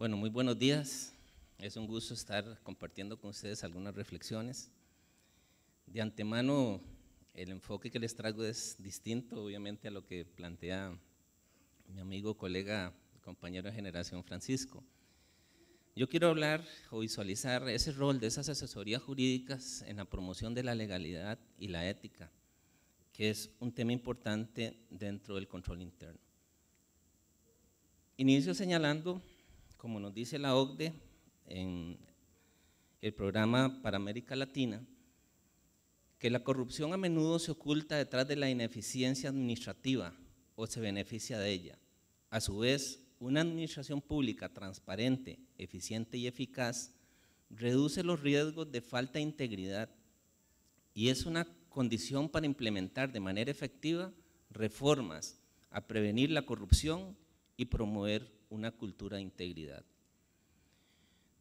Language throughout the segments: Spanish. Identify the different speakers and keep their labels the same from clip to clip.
Speaker 1: Bueno, muy buenos días. Es un gusto estar compartiendo con ustedes algunas reflexiones. De antemano, el enfoque que les traigo es distinto, obviamente, a lo que plantea mi amigo, colega, compañero de generación Francisco. Yo quiero hablar o visualizar ese rol de esas asesorías jurídicas en la promoción de la legalidad y la ética, que es un tema importante dentro del control interno. Inicio señalando como nos dice la OCDE en el programa para América Latina, que la corrupción a menudo se oculta detrás de la ineficiencia administrativa o se beneficia de ella. A su vez, una administración pública transparente, eficiente y eficaz reduce los riesgos de falta de integridad y es una condición para implementar de manera efectiva reformas a prevenir la corrupción y promover la una cultura de integridad.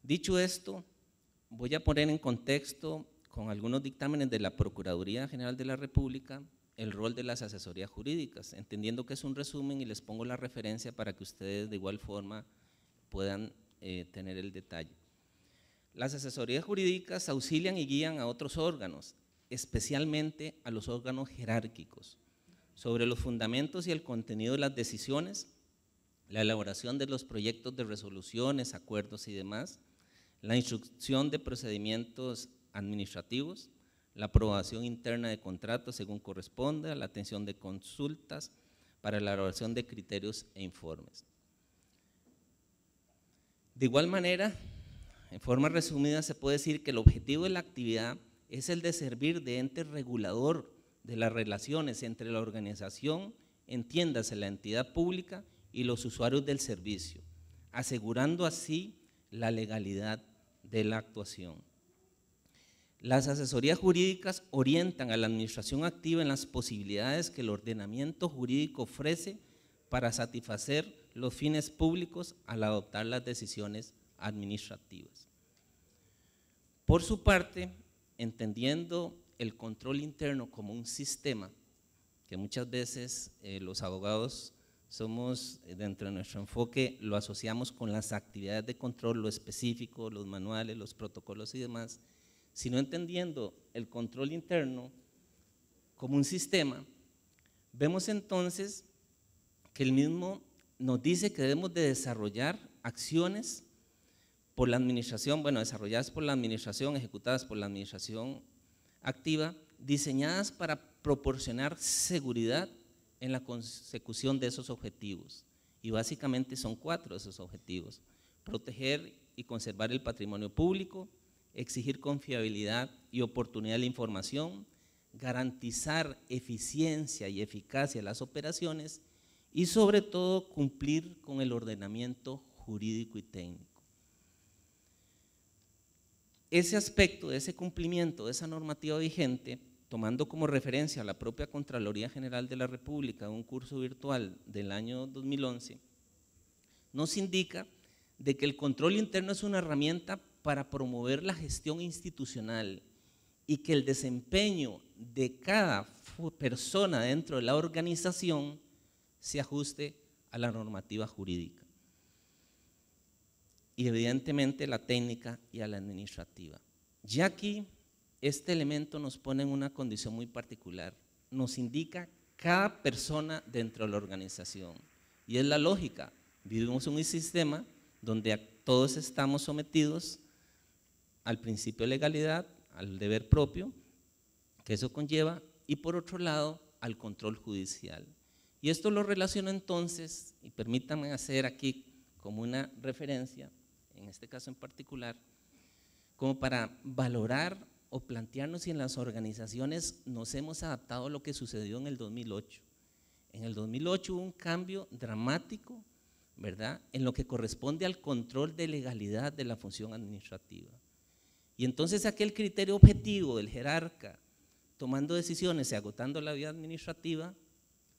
Speaker 1: Dicho esto, voy a poner en contexto con algunos dictámenes de la Procuraduría General de la República el rol de las asesorías jurídicas, entendiendo que es un resumen y les pongo la referencia para que ustedes de igual forma puedan eh, tener el detalle. Las asesorías jurídicas auxilian y guían a otros órganos, especialmente a los órganos jerárquicos, sobre los fundamentos y el contenido de las decisiones la elaboración de los proyectos de resoluciones, acuerdos y demás, la instrucción de procedimientos administrativos, la aprobación interna de contratos según corresponda, la atención de consultas para la elaboración de criterios e informes. De igual manera, en forma resumida se puede decir que el objetivo de la actividad es el de servir de ente regulador de las relaciones entre la organización, entiéndase la entidad pública y los usuarios del servicio, asegurando así la legalidad de la actuación. Las asesorías jurídicas orientan a la administración activa en las posibilidades que el ordenamiento jurídico ofrece para satisfacer los fines públicos al adoptar las decisiones administrativas. Por su parte, entendiendo el control interno como un sistema, que muchas veces eh, los abogados somos, eh, dentro de nuestro enfoque, lo asociamos con las actividades de control, lo específico, los manuales, los protocolos y demás, sino entendiendo el control interno como un sistema, vemos entonces que el mismo nos dice que debemos de desarrollar acciones por la administración, bueno, desarrolladas por la administración, ejecutadas por la administración activa, diseñadas para proporcionar seguridad en la consecución de esos objetivos. Y básicamente son cuatro de esos objetivos. Proteger y conservar el patrimonio público, exigir confiabilidad y oportunidad de la información, garantizar eficiencia y eficacia de las operaciones y sobre todo cumplir con el ordenamiento jurídico y técnico. Ese aspecto, de ese cumplimiento de esa normativa vigente tomando como referencia a la propia Contraloría General de la República, un curso virtual del año 2011, nos indica de que el control interno es una herramienta para promover la gestión institucional y que el desempeño de cada persona dentro de la organización se ajuste a la normativa jurídica. Y evidentemente la técnica y a la administrativa. Ya aquí este elemento nos pone en una condición muy particular. Nos indica cada persona dentro de la organización. Y es la lógica. Vivimos en un sistema donde todos estamos sometidos al principio de legalidad, al deber propio, que eso conlleva, y por otro lado, al control judicial. Y esto lo relaciono entonces, y permítanme hacer aquí como una referencia, en este caso en particular, como para valorar o plantearnos si en las organizaciones nos hemos adaptado a lo que sucedió en el 2008. En el 2008 hubo un cambio dramático, ¿verdad?, en lo que corresponde al control de legalidad de la función administrativa. Y entonces aquel criterio objetivo del jerarca tomando decisiones y agotando la vía administrativa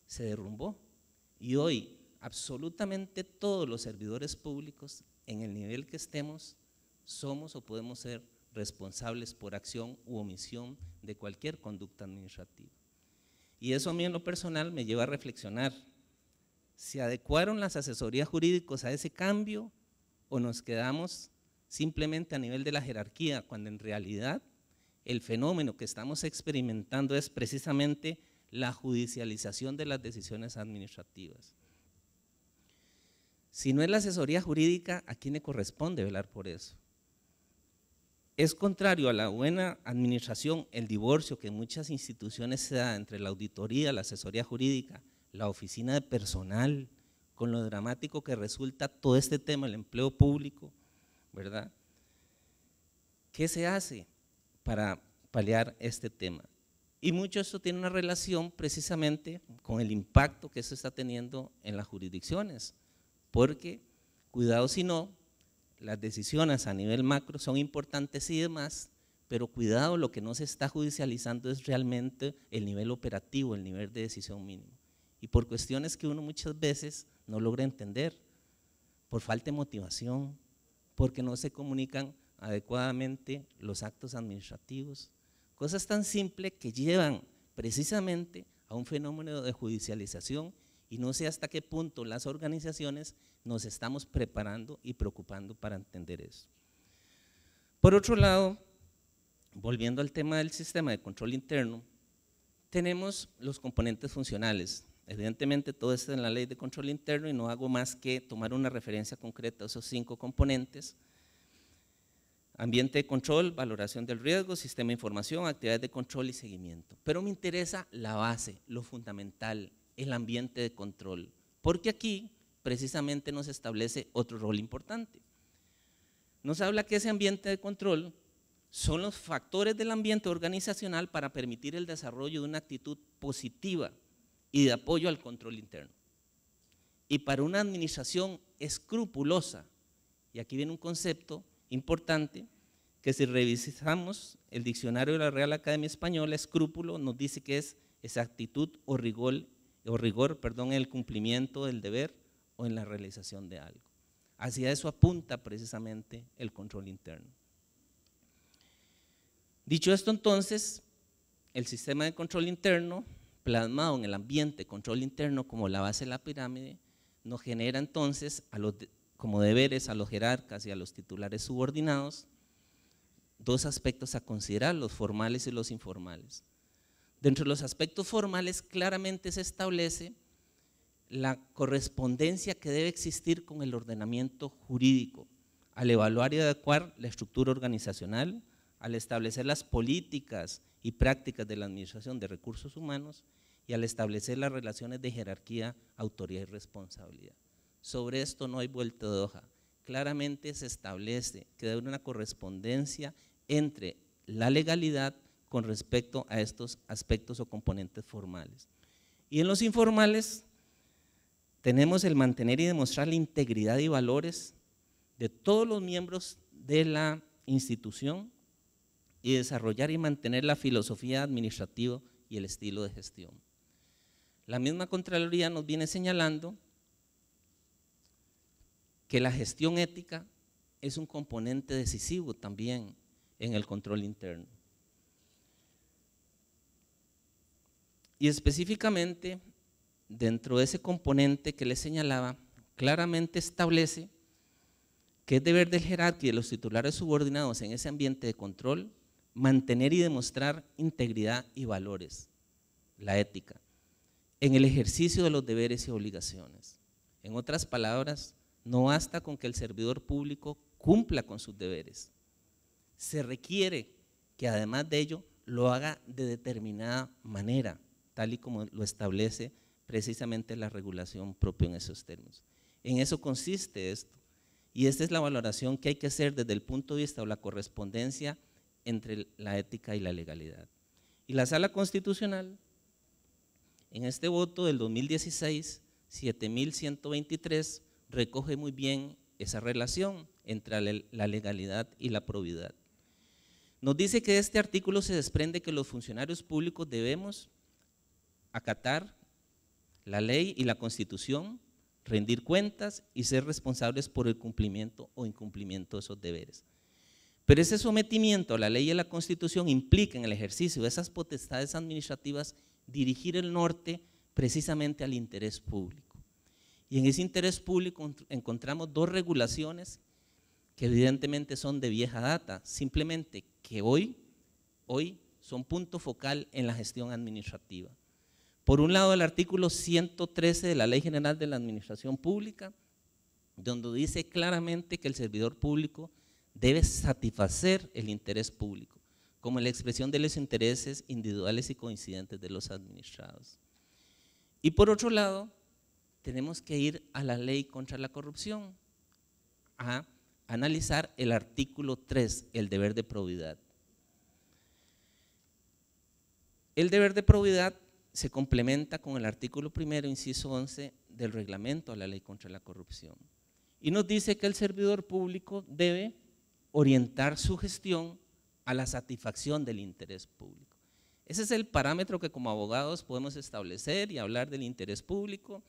Speaker 1: se derrumbó. Y hoy absolutamente todos los servidores públicos, en el nivel que estemos, somos o podemos ser responsables por acción u omisión de cualquier conducta administrativa. Y eso a mí en lo personal me lleva a reflexionar. ¿Se adecuaron las asesorías jurídicas a ese cambio o nos quedamos simplemente a nivel de la jerarquía cuando en realidad el fenómeno que estamos experimentando es precisamente la judicialización de las decisiones administrativas? Si no es la asesoría jurídica, ¿a quién le corresponde velar por eso? es contrario a la buena administración el divorcio que en muchas instituciones se da entre la auditoría, la asesoría jurídica, la oficina de personal, con lo dramático que resulta todo este tema, el empleo público, ¿verdad? ¿Qué se hace para paliar este tema? Y mucho esto tiene una relación precisamente con el impacto que eso está teniendo en las jurisdicciones, porque cuidado si no, las decisiones a nivel macro son importantes y demás, pero cuidado, lo que no se está judicializando es realmente el nivel operativo, el nivel de decisión mínimo. Y por cuestiones que uno muchas veces no logra entender, por falta de motivación, porque no se comunican adecuadamente los actos administrativos, cosas tan simples que llevan precisamente a un fenómeno de judicialización y no sé hasta qué punto las organizaciones nos estamos preparando y preocupando para entender eso. Por otro lado, volviendo al tema del sistema de control interno, tenemos los componentes funcionales. Evidentemente todo esto en la ley de control interno y no hago más que tomar una referencia concreta a esos cinco componentes. Ambiente de control, valoración del riesgo, sistema de información, actividades de control y seguimiento. Pero me interesa la base, lo fundamental, el ambiente de control, porque aquí precisamente nos establece otro rol importante. Nos habla que ese ambiente de control son los factores del ambiente organizacional para permitir el desarrollo de una actitud positiva y de apoyo al control interno. Y para una administración escrupulosa, y aquí viene un concepto importante, que si revisamos el diccionario de la Real Academia Española, escrúpulo nos dice que es exactitud o rigor o rigor, perdón, en el cumplimiento del deber o en la realización de algo. Hacia eso apunta precisamente el control interno. Dicho esto entonces, el sistema de control interno, plasmado en el ambiente control interno como la base de la pirámide, nos genera entonces como deberes a los jerarcas y a los titulares subordinados dos aspectos a considerar, los formales y los informales. Dentro de los aspectos formales claramente se establece la correspondencia que debe existir con el ordenamiento jurídico al evaluar y adecuar la estructura organizacional, al establecer las políticas y prácticas de la Administración de Recursos Humanos y al establecer las relaciones de jerarquía, autoridad y responsabilidad. Sobre esto no hay vuelta de hoja. Claramente se establece que debe haber una correspondencia entre la legalidad, con respecto a estos aspectos o componentes formales. Y en los informales tenemos el mantener y demostrar la integridad y valores de todos los miembros de la institución y desarrollar y mantener la filosofía administrativa y el estilo de gestión. La misma Contraloría nos viene señalando que la gestión ética es un componente decisivo también en el control interno. Y específicamente, dentro de ese componente que le señalaba, claramente establece que es deber del jerarquía y de los titulares subordinados en ese ambiente de control mantener y demostrar integridad y valores, la ética, en el ejercicio de los deberes y obligaciones. En otras palabras, no basta con que el servidor público cumpla con sus deberes. Se requiere que además de ello lo haga de determinada manera, tal y como lo establece precisamente la regulación propia en esos términos. En eso consiste esto. Y esta es la valoración que hay que hacer desde el punto de vista o la correspondencia entre la ética y la legalidad. Y la Sala Constitucional, en este voto del 2016, 7123, recoge muy bien esa relación entre la legalidad y la probidad. Nos dice que de este artículo se desprende que los funcionarios públicos debemos acatar la ley y la constitución, rendir cuentas y ser responsables por el cumplimiento o incumplimiento de esos deberes. Pero ese sometimiento a la ley y a la constitución implica en el ejercicio de esas potestades administrativas dirigir el norte precisamente al interés público. Y en ese interés público encontramos dos regulaciones que evidentemente son de vieja data, simplemente que hoy, hoy son punto focal en la gestión administrativa. Por un lado, el artículo 113 de la Ley General de la Administración Pública, donde dice claramente que el servidor público debe satisfacer el interés público, como la expresión de los intereses individuales y coincidentes de los administrados. Y por otro lado, tenemos que ir a la ley contra la corrupción, a analizar el artículo 3, el deber de probidad. El deber de probidad se complementa con el artículo primero, inciso 11, del reglamento a la ley contra la corrupción. Y nos dice que el servidor público debe orientar su gestión a la satisfacción del interés público. Ese es el parámetro que como abogados podemos establecer y hablar del interés público.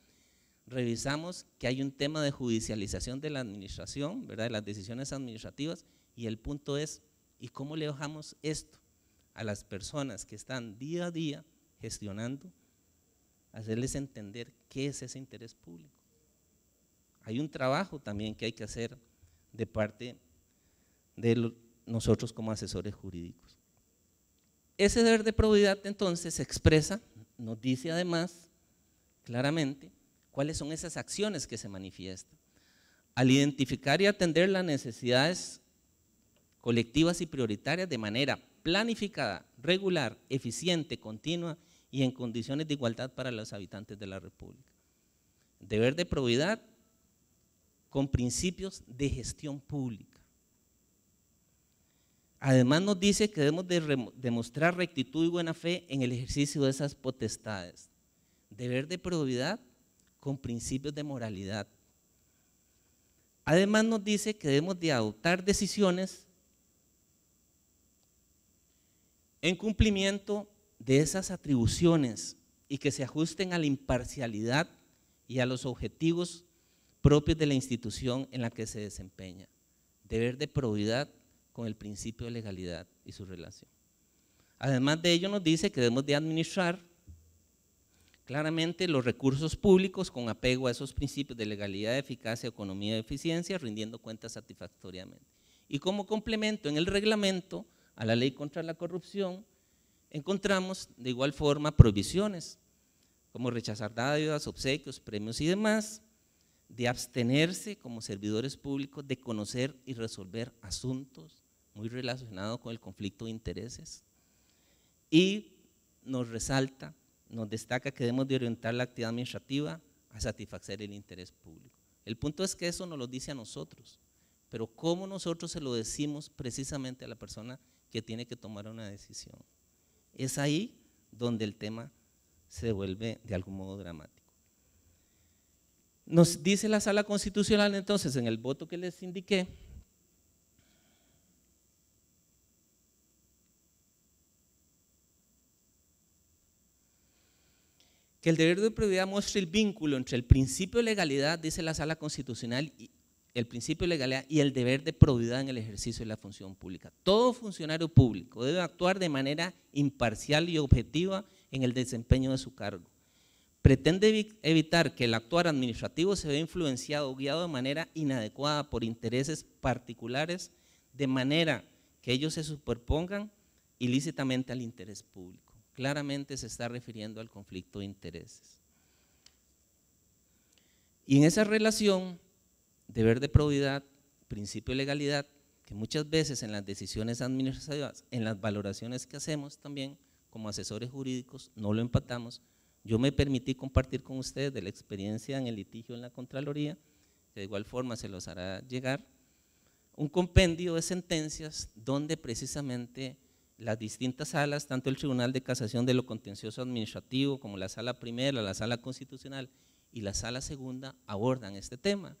Speaker 1: Revisamos que hay un tema de judicialización de la administración, ¿verdad? de las decisiones administrativas, y el punto es, ¿y cómo le dejamos esto a las personas que están día a día gestionando, hacerles entender qué es ese interés público. Hay un trabajo también que hay que hacer de parte de nosotros como asesores jurídicos. Ese deber de probidad entonces se expresa, nos dice además claramente cuáles son esas acciones que se manifiestan. Al identificar y atender las necesidades colectivas y prioritarias de manera planificada, regular, eficiente, continua y en condiciones de igualdad para los habitantes de la República. Deber de probidad con principios de gestión pública. Además nos dice que debemos de demostrar rectitud y buena fe en el ejercicio de esas potestades. Deber de probidad con principios de moralidad. Además nos dice que debemos de adoptar decisiones en cumplimiento de esas atribuciones y que se ajusten a la imparcialidad y a los objetivos propios de la institución en la que se desempeña. Deber de probidad con el principio de legalidad y su relación. Además de ello nos dice que debemos de administrar claramente los recursos públicos con apego a esos principios de legalidad, eficacia, economía y eficiencia, rindiendo cuentas satisfactoriamente. Y como complemento en el reglamento a la ley contra la corrupción, Encontramos de igual forma prohibiciones, como rechazar dádivas, obsequios, premios y demás, de abstenerse como servidores públicos de conocer y resolver asuntos muy relacionados con el conflicto de intereses. Y nos resalta, nos destaca que debemos de orientar la actividad administrativa a satisfacer el interés público. El punto es que eso nos lo dice a nosotros, pero ¿cómo nosotros se lo decimos precisamente a la persona que tiene que tomar una decisión? Es ahí donde el tema se vuelve de algún modo dramático. Nos dice la sala constitucional entonces en el voto que les indiqué que el deber de prioridad muestra el vínculo entre el principio de legalidad, dice la sala constitucional, y el principio de legalidad y el deber de probidad en el ejercicio de la función pública. Todo funcionario público debe actuar de manera imparcial y objetiva en el desempeño de su cargo. Pretende evitar que el actuar administrativo se vea influenciado o guiado de manera inadecuada por intereses particulares, de manera que ellos se superpongan ilícitamente al interés público. Claramente se está refiriendo al conflicto de intereses. Y en esa relación deber de probidad, principio de legalidad, que muchas veces en las decisiones administrativas, en las valoraciones que hacemos también como asesores jurídicos, no lo empatamos. Yo me permití compartir con ustedes de la experiencia en el litigio en la Contraloría, que de igual forma se los hará llegar, un compendio de sentencias donde precisamente las distintas salas, tanto el Tribunal de Casación de lo Contencioso Administrativo como la Sala Primera, la Sala Constitucional y la Sala Segunda abordan este tema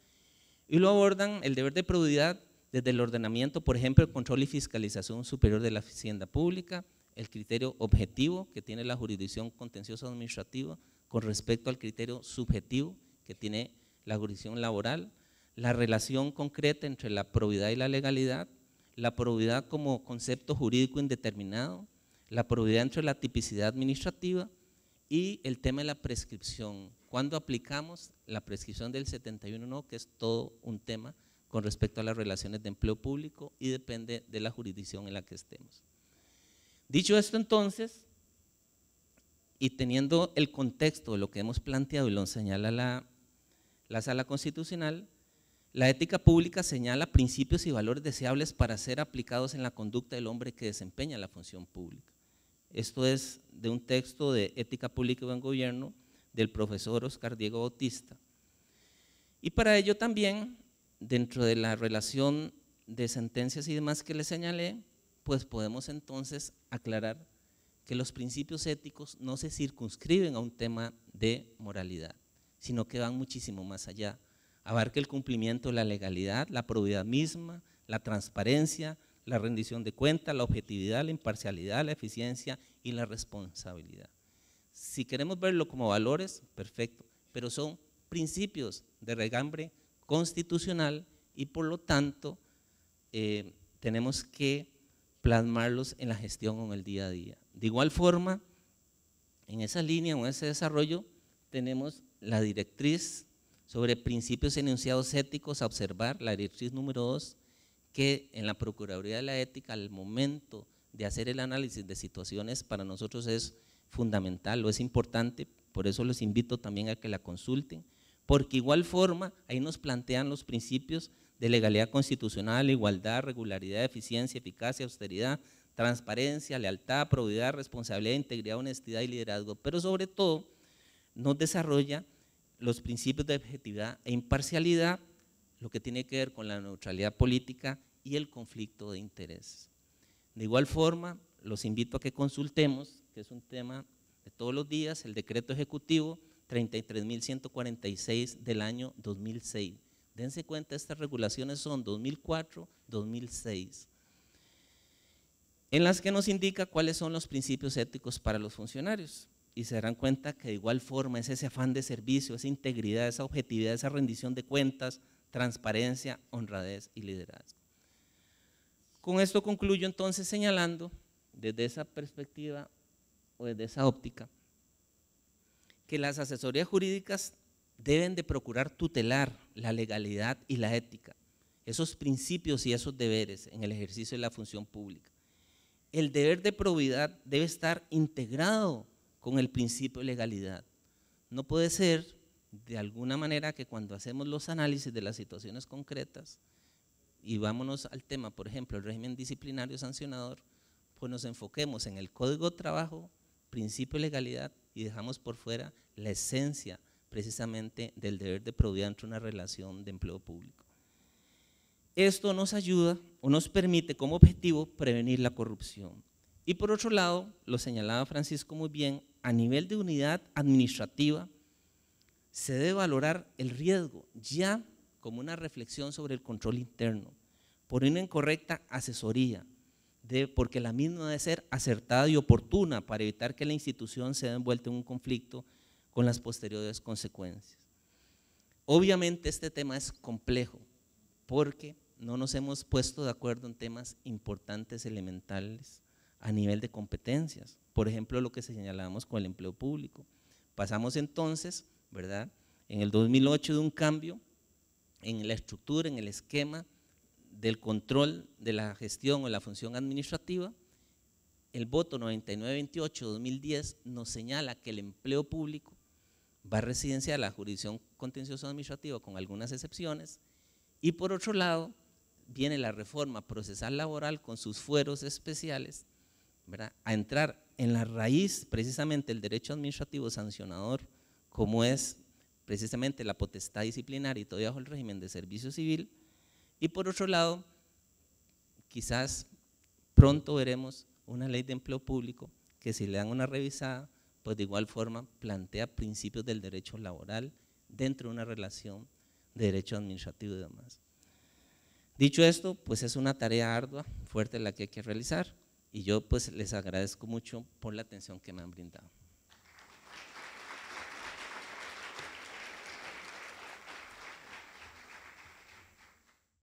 Speaker 1: y lo abordan el deber de probidad desde el ordenamiento, por ejemplo, el control y fiscalización superior de la hacienda pública, el criterio objetivo que tiene la jurisdicción contenciosa administrativa con respecto al criterio subjetivo que tiene la jurisdicción laboral, la relación concreta entre la probidad y la legalidad, la probidad como concepto jurídico indeterminado, la probidad entre la tipicidad administrativa y el tema de la prescripción. ¿Cuándo aplicamos la prescripción del 71 no? Que es todo un tema con respecto a las relaciones de empleo público y depende de la jurisdicción en la que estemos. Dicho esto entonces, y teniendo el contexto de lo que hemos planteado y lo señala la sala constitucional, la ética pública señala principios y valores deseables para ser aplicados en la conducta del hombre que desempeña la función pública. Esto es de un texto de Ética Pública y Buen Gobierno del profesor Oscar Diego Bautista. Y para ello también, dentro de la relación de sentencias y demás que le señalé, pues podemos entonces aclarar que los principios éticos no se circunscriben a un tema de moralidad, sino que van muchísimo más allá. Abarca el cumplimiento de la legalidad, la probidad misma, la transparencia, la rendición de cuentas, la objetividad, la imparcialidad, la eficiencia y la responsabilidad. Si queremos verlo como valores, perfecto, pero son principios de regambre constitucional y por lo tanto eh, tenemos que plasmarlos en la gestión o en el día a día. De igual forma, en esa línea o en ese desarrollo tenemos la directriz sobre principios enunciados éticos a observar, la directriz número 2, que en la Procuraduría de la Ética, al momento de hacer el análisis de situaciones, para nosotros es fundamental o es importante, por eso los invito también a que la consulten, porque igual forma ahí nos plantean los principios de legalidad constitucional, igualdad, regularidad, eficiencia, eficacia, austeridad, transparencia, lealtad, probidad, responsabilidad, integridad, honestidad y liderazgo, pero sobre todo nos desarrolla los principios de objetividad e imparcialidad lo que tiene que ver con la neutralidad política y el conflicto de intereses. De igual forma, los invito a que consultemos, que es un tema de todos los días, el decreto ejecutivo 33.146 del año 2006. Dense cuenta, estas regulaciones son 2004-2006, en las que nos indica cuáles son los principios éticos para los funcionarios. Y se darán cuenta que de igual forma es ese afán de servicio, esa integridad, esa objetividad, esa rendición de cuentas, transparencia, honradez y liderazgo. Con esto concluyo entonces señalando desde esa perspectiva o desde esa óptica que las asesorías jurídicas deben de procurar tutelar la legalidad y la ética, esos principios y esos deberes en el ejercicio de la función pública. El deber de probidad debe estar integrado con el principio de legalidad. No puede ser de alguna manera que cuando hacemos los análisis de las situaciones concretas y vámonos al tema, por ejemplo, el régimen disciplinario sancionador, pues nos enfoquemos en el código de trabajo, principio de legalidad y dejamos por fuera la esencia precisamente del deber de probidad entre una relación de empleo público. Esto nos ayuda o nos permite como objetivo prevenir la corrupción. Y por otro lado, lo señalaba Francisco muy bien, a nivel de unidad administrativa, se debe valorar el riesgo ya como una reflexión sobre el control interno, por una incorrecta asesoría, de, porque la misma debe ser acertada y oportuna para evitar que la institución sea envuelta en un conflicto con las posteriores consecuencias. Obviamente este tema es complejo porque no nos hemos puesto de acuerdo en temas importantes, elementales, a nivel de competencias. Por ejemplo, lo que señalábamos con el empleo público. Pasamos entonces ¿verdad? En el 2008 de un cambio en la estructura, en el esquema del control de la gestión o la función administrativa. El voto 9928-2010 nos señala que el empleo público va a residenciar la jurisdicción contencioso administrativa con algunas excepciones. Y por otro lado, viene la reforma procesal laboral con sus fueros especiales a entrar en la raíz precisamente el derecho administrativo sancionador como es precisamente la potestad disciplinaria y todo bajo el régimen de servicio civil. Y por otro lado, quizás pronto veremos una ley de empleo público que si le dan una revisada, pues de igual forma plantea principios del derecho laboral dentro de una relación de derecho administrativo y demás. Dicho esto, pues es una tarea ardua, fuerte la que hay que realizar y yo pues les agradezco mucho por la atención que me han brindado.